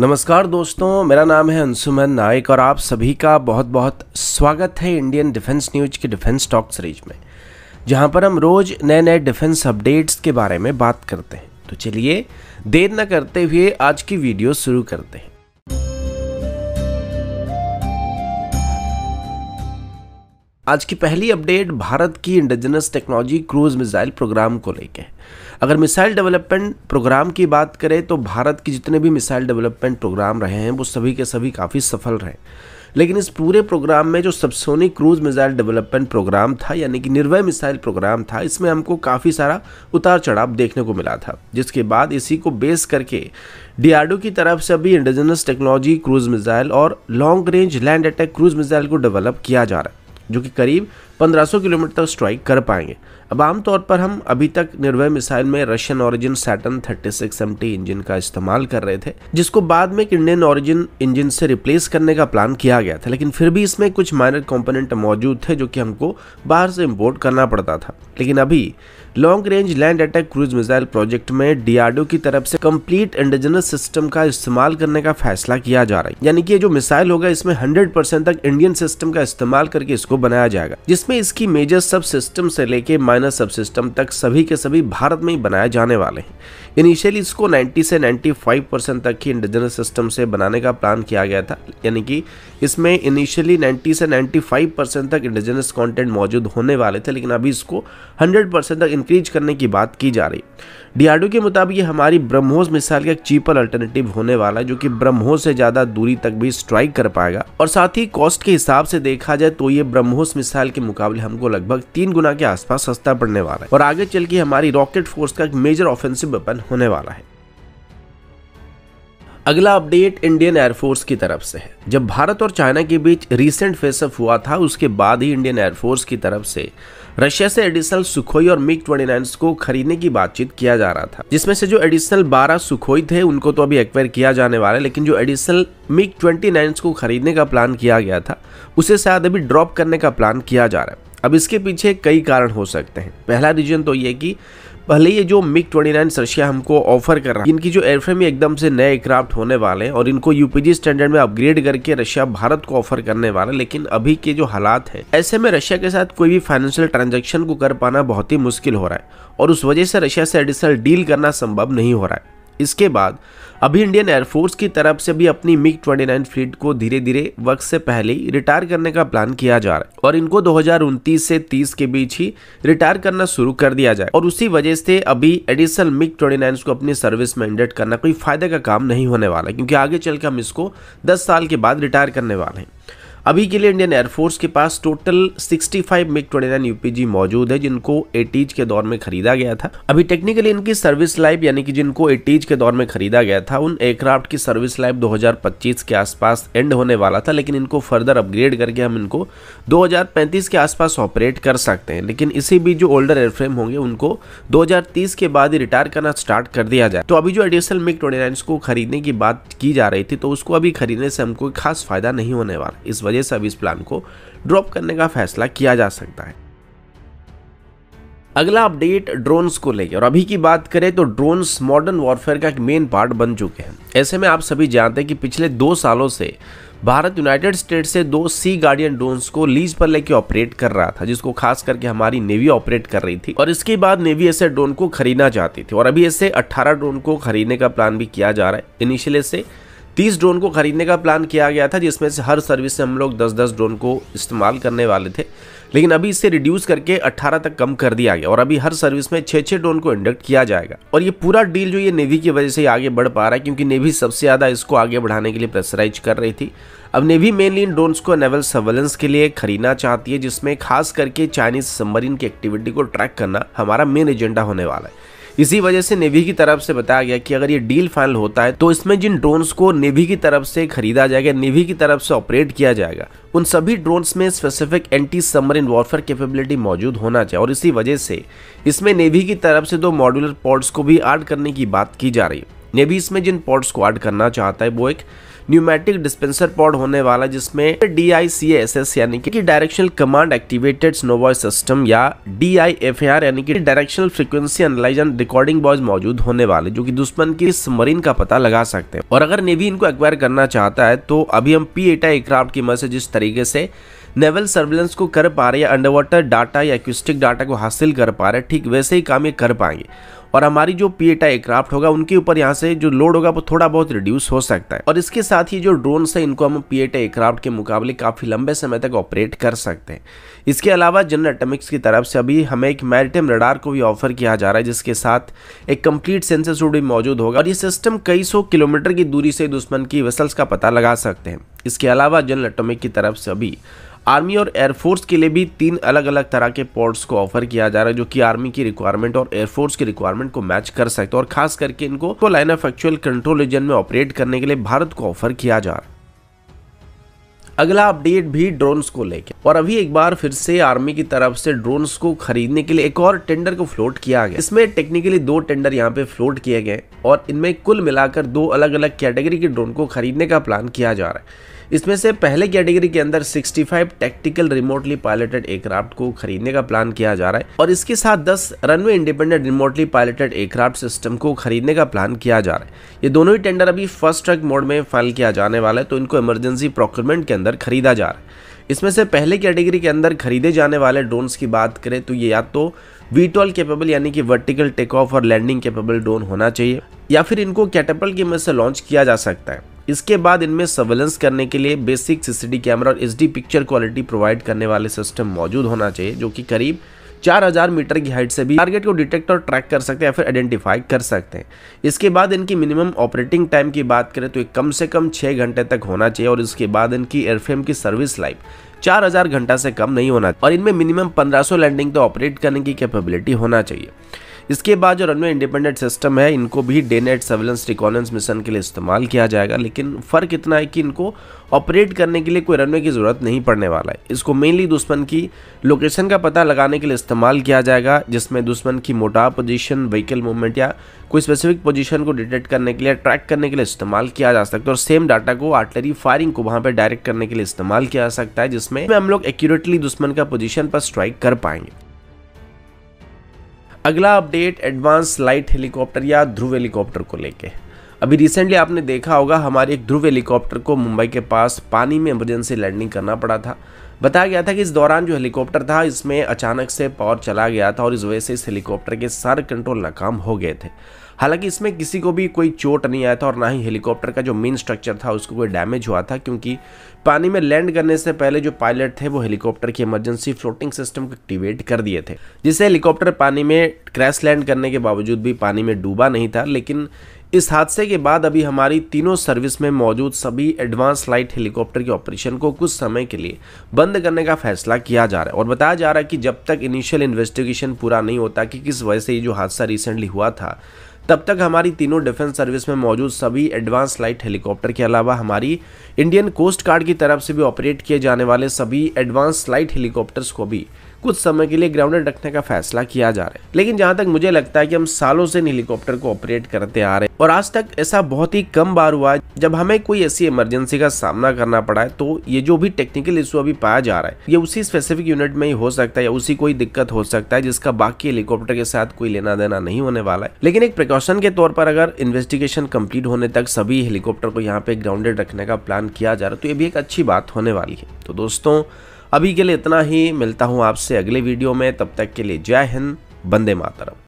नमस्कार दोस्तों मेरा नाम है अंशुमन नायक और आप सभी का बहुत बहुत स्वागत है इंडियन डिफेंस न्यूज के डिफेंस टॉक सीरीज में जहां पर हम रोज नए नए डिफेंस अपडेट्स के बारे में बात करते हैं तो चलिए देर न करते हुए आज की वीडियो शुरू करते हैं आज की पहली अपडेट भारत की indigenous technology cruise missile programme को लेकर अगर मिसाइल डेवलपमेंट प्रोग्राम की बात करें तो भारत के जितने भी मिसाइल डेवलपमेंट प्रोग्राम रहे हैं वो सभी के सभी काफ़ी सफल रहे लेकिन इस पूरे प्रोग्राम में जो subsonic cruise missile development programme था यानी कि निर्वय मिसाइल प्रोग्राम था इसमें हमको काफ़ी सारा उतार चढ़ाव देखने को मिला था जिसके बाद इसी को बेस करके डीआरडीओ की तरफ से अभी इंडिजिनस टेक्नोलॉजी क्रूज मिसाइल और long range land attack cruise missile को डेवलप किया जा रहा है जो कि करीब 1500 किलोमीटर तक स्ट्राइक कर पाएंगे अब आमतौर पर हम अभी तक निर्भय मिसाइल में Russian origin Saturn 36 MT engine का इस्तेमाल कर रहे थे जिसको बाद में इंडियन ओरिजिन इंजन से रिप्लेस करने का प्लान किया गया था लेकिन फिर भी इसमें कुछ माइनर कंपोनेंट मौजूद थे जो कि हमको बाहर से इम्पोर्ट करना पड़ता था लेकिन अभी long range land attack cruise missile project में डीआरडीओ की तरफ से कंप्लीट इंडिजिनस सिस्टम का इस्तेमाल करने का फैसला किया जा रहा है यानी कि जो मिसाइल होगा इसमें 100% तक इंडियन सिस्टम का इस्तेमाल करके इसको को बनाया जाएगा जिसमें इसकी मेजर सब सिस्टम से लेके माइनर सब सिस्टम तक सभी के सभी भारत में ही बनाए जाने वाले हैं इनिशियली इसको 90 से 95 परसेंट तक ही इंडिजिनस सिस्टम से बनाने का प्लान किया गया था यानी कि इसमें इनिशियली 90 से 95 परसेंट तक इंडिजिनस कंटेंट मौजूद होने वाले थे लेकिन अभी इसको 100 परसेंट तक इंक्रीज करने की बात की जा रही डीआरडीओ के मुताबिक ये हमारी ब्रह्मोस मिसाइल का एक चीपर अल्टरनेटिव होने वाला है जो कि ब्रह्मोस से ज़्यादा दूरी तक भी स्ट्राइक कर पाएगा और साथ ही कॉस्ट के हिसाब से देखा जाए तो ये ब्रह्म ब्रह्मोस मिसाइल के मुकाबले हमको लगभग तीन गुना के आसपास सस्ता पड़ने वाला है और आगे चल के हमारी रॉकेट फोर्स का एक मेजर ऑफेंसिव वेपन होने वाला है अगला अपडेट इंडियन एयरफोर्स की तरफ से है जब भारत और चाइना के बीच रीसेंट फेसअप हुआ था उसके बाद ही इंडियन एयरफोर्स की तरफ से रशिया से एडिशनल सुखोई और मिग 29 को खरीदने की बातचीत किया जा रहा था जिसमें से जो एडिशनल 12 सुखोई थे उनको तो अभी एक्वायर किया जाने वाला है लेकिन जो एडिशनल मिग 29 को खरीदने का प्लान किया गया था उसे शायद अभी ड्रॉप करने का प्लान किया जा रहा है अब इसके पीछे कई कारण हो सकते हैं पहला रीजन तो ये कि भले ये जो मिग 29 रशिया हमको ऑफर कर रहा है इनकी जो एयरफ्रेम एकदम से नए एयरक्राफ्ट होने वाले हैं और इनको यूपीजी स्टैंडर्ड में अपग्रेड करके रशिया भारत को ऑफर करने वाला है लेकिन अभी के जो हालात है ऐसे में रशिया के साथ कोई भी फाइनेंशियल ट्रांजेक्शन को कर पाना बहुत ही मुश्किल हो रहा है और उस वजह से रशिया से एडिशनल डील करना संभव नहीं हो रहा है इसके बाद अभी इंडियन एयरफोर्स की तरफ से भी अपनी मिग 29 फ्लीट को धीरे धीरे वक्त से पहले ही रिटायर करने का प्लान किया जा रहा है और इनको दो से 30 के बीच ही रिटायर करना शुरू कर दिया जाए और उसी वजह से अभी एडिशनल मिग 29 को अपनी सर्विस में इंडेट करना कोई फायदे का काम नहीं होने वाला क्योंकि आगे के हम इसको दस साल के बाद रिटायर करने वाले हैं अभी के लिए इंडियन एयरफोर्स के पास टोटल 65 ट्वेंटी नाइन यूपीजी मौजूद है जिनको एटीज के दौर में खरीदा गया था अभी टेक्निकली इनकी सर्विस लाइफ यानी कि जिनको एटीज के दौर में खरीदा गया था उन एयरक्राफ्ट की सर्विस लाइफ 2025 के आसपास एंड होने वाला था लेकिन इनको फर्दर अपग्रेड करके हम इनको दो के आसपास ऑपरेट कर सकते हैं लेकिन इसी बीच जो ओल्डर एयरफ्रेम होंगे उनको दो के बाद ही रिटायर करना स्टार्ट कर दिया जाए तो अभी जो एडिशनल मिग ट्वेंटी को खरीदने की बात की जा रही थी तो उसको अभी खरीदने से हमको खास फायदा नहीं होने वाला इस वजह वजह से अब इस प्लान को ड्रॉप करने का फैसला किया जा सकता है अगला अपडेट ड्रोन्स को लेकर और अभी की बात करें तो ड्रोन्स मॉडर्न वॉरफेयर का एक मेन पार्ट बन चुके हैं ऐसे में आप सभी जानते हैं कि पिछले दो सालों से भारत यूनाइटेड स्टेट से दो सी गार्डियन ड्रोन्स को लीज पर लेके ऑपरेट कर रहा था जिसको खास करके हमारी नेवी ऑपरेट कर रही थी और इसके बाद नेवी ऐसे ड्रोन को खरीदना चाहती थी और अभी ऐसे 18 ड्रोन को खरीदने का प्लान भी किया जा रहा है इनिशियल से तीस ड्रोन को खरीदने का प्लान किया गया था जिसमें से हर सर्विस से हम लोग दस दस ड्रोन को इस्तेमाल करने वाले थे लेकिन अभी इसे रिड्यूस करके 18 तक कम कर दिया गया और अभी हर सर्विस में 6 छः ड्रोन को इंडक्ट किया जाएगा और ये पूरा डील जो ये नेवी की वजह से आगे बढ़ पा रहा है क्योंकि नेवी सबसे ज़्यादा इसको आगे बढ़ाने के लिए प्रेसराइज कर रही थी अब नेवी मेनली इन ड्रोन्स को नेवल सर्वेलेंस के लिए खरीदना चाहती है जिसमें खास करके चाइनीज सबमरीन की एक्टिविटी को ट्रैक करना हमारा मेन एजेंडा होने वाला है इसी वजह से नेवी की तरफ से बताया गया कि अगर ये डील फाइनल होता है तो इसमें जिन ड्रोन्स को नेवी की तरफ से खरीदा जाएगा नेवी की तरफ से ऑपरेट किया जाएगा उन सभी ड्रोन्स में specific anti submarine warfare capability मौजूद होना चाहिए और इसी वजह से इसमें नेवी की तरफ से दो मॉड्यूलर पॉड्स को भी ऐड करने की बात की जा रही है नेवी इसमें जिन पॉड्स को ऐड करना चाहता है वो एक न्यूमेटिक डिस्पेंसर पॉड होने वाला जिसमें D I C S S यानी कि directional command activated sonobuoy system या डी आई एफ आर यानी कि directional frequency analyse and recording buoys मौजूद होने वाले जो कि दुश्मन की सबमरीन का पता लगा सकते हैं और अगर नेवी इनको एक्वायर करना चाहता है तो अभी हम पी एटा एयरक्राफ्ट की मदद से जिस तरीके से नेवल सर्विलेंस को कर पा रहे या अंडर वाटर डाटा या एक्विस्टिक डाटा को हासिल कर पा रहे हैं ठीक वैसे ही काम ये कर पाएंगे और हमारी जो पीएटा एयरक्राफ्ट होगा उनके ऊपर यहाँ से जो लोड होगा वो थोड़ा बहुत रिड्यूस हो सकता है और इसके साथ ही जो ड्रोन है इनको हम पीएटा एयरक्राफ्ट के मुकाबले काफ़ी लंबे समय तक ऑपरेट कर सकते हैं इसके अलावा जनरल एटमिक्स की तरफ से अभी हमें एक मैरिटाइम रडार को भी ऑफर किया जा रहा है जिसके साथ एक कंप्लीट सेंसर सूट भी मौजूद होगा और ये सिस्टम कई सौ किलोमीटर की दूरी से दुश्मन की वेसल्स का पता लगा सकते हैं इसके अलावा जनरल एटोमिक की तरफ से अभी आर्मी और एयरफोर्स के लिए भी तीन अलग अलग तरह के पोर्ट्स को ऑफर किया जा रहा है जो कि आर्मी की रिक्वायरमेंट और एयरफोर्स की रिक्वायरमेंट को मैच कर सकते हैं और खास करके इनको तो line of actual control region में ऑपरेट करने के लिए भारत को ऑफर किया जा रहा है अगला अपडेट भी ड्रोन्स को लेकर और अभी एक बार फिर से आर्मी की तरफ से ड्रोन्स को खरीदने के लिए एक और टेंडर को फ्लोट किया गया इसमें टेक्निकली दो टेंडर यहाँ पे फ्लोट किए गए और इनमें कुल मिलाकर दो अलग अलग कैटेगरी के ड्रोन को खरीदने का प्लान किया जा रहा है इसमें से पहले कैटेगरी के अंदर 65 टेक्टिकल रिमोटली पायलटेड एयरक्राफ्ट को खरीदने का प्लान किया जा रहा है और इसके साथ 10 runway independent remotely piloted aircraft system को खरीदने का प्लान किया जा रहा है ये दोनों ही टेंडर अभी फर्स्ट ट्रक मोड में फाइल किया जाने वाला है तो इनको इमरजेंसी प्रोक्यूरमेंट के अंदर अंदर खरीदा जा रहा है इसमें से पहले कैटेगरी के अंदर खरीदे जाने वाले ड्रोन्स की बात करें तो ये या तो वीटॉल केपेबल यानी कि वर्टिकल टेक ऑफ और लैंडिंग केपेबल ड्रोन होना चाहिए या फिर इनको कैटेपल के मदद से लॉन्च किया जा सकता है इसके बाद इनमें सर्वेलेंस करने के लिए बेसिक सीसीडी कैमरा और एचडी पिक्चर क्वालिटी प्रोवाइड करने वाले सिस्टम मौजूद होना चाहिए जो कि करीब चार मीटर की हाइट से भी टारगेट को डिटेक्ट और ट्रैक कर सकते हैं या फिर आइडेंटिफाई कर सकते हैं इसके बाद इनकी मिनिमम ऑपरेटिंग टाइम की बात करें तो ये कम से कम छः घंटे तक होना चाहिए और इसके बाद इनकी एयरफ्रेम की सर्विस लाइफ 4000 घंटा से कम नहीं होना और इनमें मिनिमम 1500 लैंडिंग तो ऑपरेट करने की कैपेबिलिटी होना चाहिए इसके बाद जो रनवे इंडिपेंडेंट सिस्टम है इनको भी day night surveillance reconnaissance mission के लिए इस्तेमाल किया जाएगा लेकिन फ़र्क इतना है कि इनको ऑपरेट करने के लिए कोई रनवे की ज़रूरत नहीं पड़ने वाला है इसको मेनली दुश्मन की लोकेशन का पता लगाने के लिए इस्तेमाल किया जाएगा जिसमें दुश्मन की मोटा पोजिशन व्हीकल मूवमेंट या कोई स्पेसिफिक पोजीशन को डिटेक्ट करने के लिए ट्रैक करने के लिए इस्तेमाल किया जा सकता है और सेम डाटा को आर्टलरी फायरिंग को वहाँ पर डायरेक्ट करने के लिए इस्तेमाल किया जा सकता है जिसमें हम लोग एक्यूरेटली दुश्मन का पोजिशन पर स्ट्राइक कर पाएंगे अगला अपडेट एडवांस लाइट हेलीकॉप्टर या ध्रुव हेलीकॉप्टर को लेके अभी रिसेंटली आपने देखा होगा हमारे एक ध्रुव हेलीकॉप्टर को मुंबई के पास पानी में इमरजेंसी लैंडिंग करना पड़ा था बताया गया था कि इस दौरान जो हेलीकॉप्टर था इसमें अचानक से पावर चला गया था और इस वजह से इस हेलीकॉप्टर के सारे कंट्रोल नाकाम हो गए थे हालांकि इसमें किसी को भी कोई चोट नहीं आया था और ना ही हेलीकॉप्टर का जो मेन स्ट्रक्चर था उसको कोई डैमेज हुआ था क्योंकि पानी में लैंड करने से पहले जो पायलट थे वो हेलीकॉप्टर की इमरजेंसी फ्लोटिंग सिस्टम को एक्टिवेट कर दिए थे जिससे हेलीकॉप्टर पानी में क्रैश लैंड करने के बावजूद भी पानी में डूबा नहीं था लेकिन इस हादसे के बाद अभी हमारी तीनों सर्विस में मौजूद सभी एडवांस लाइट हेलीकॉप्टर के ऑपरेशन को कुछ समय के लिए बंद करने का फैसला किया जा रहा है और बताया जा रहा है कि जब तक इनिशियल इन्वेस्टिगेशन पूरा नहीं होता कि किस वजह से ये जो हादसा रिसेंटली हुआ था तब तक हमारी तीनों डिफेंस सर्विस में मौजूद सभी एडवांस लाइट हेलीकॉप्टर के अलावा हमारी इंडियन कोस्ट गार्ड की तरफ से भी ऑपरेट किए जाने वाले सभी एडवांस लाइट हेलीकॉप्टर्स को भी कुछ समय के लिए ग्राउंडेड रखने का फैसला किया जा रहा है लेकिन जहाँ तक मुझे लगता है कि हम सालों से इन हेलीकॉप्टर को ऑपरेट करते आ रहे हैं और आज तक ऐसा बहुत ही कम बार हुआ जब हमें कोई ऐसी इमरजेंसी का सामना करना पड़ा है तो ये जो भी टेक्निकल इशू अभी पाया जा रहा है ये उसी स्पेसिफिक यूनिट में ही हो सकता है या उसी कोई दिक्कत हो सकता है जिसका बाकी हेलीकॉप्टर के साथ कोई लेना देना नहीं होने वाला है लेकिन एक प्रिकॉशन के तौर पर अगर इन्वेस्टिगेशन कंप्लीट होने तक सभी हेलीकॉप्टर को यहाँ पे ग्राउंडेड रखने का प्लान किया जा रहा है तो ये भी एक अच्छी बात होने वाली है तो दोस्तों अभी के लिए इतना ही मिलता हूँ आपसे अगले वीडियो में तब तक के लिए जय हिंद बंदे मातरम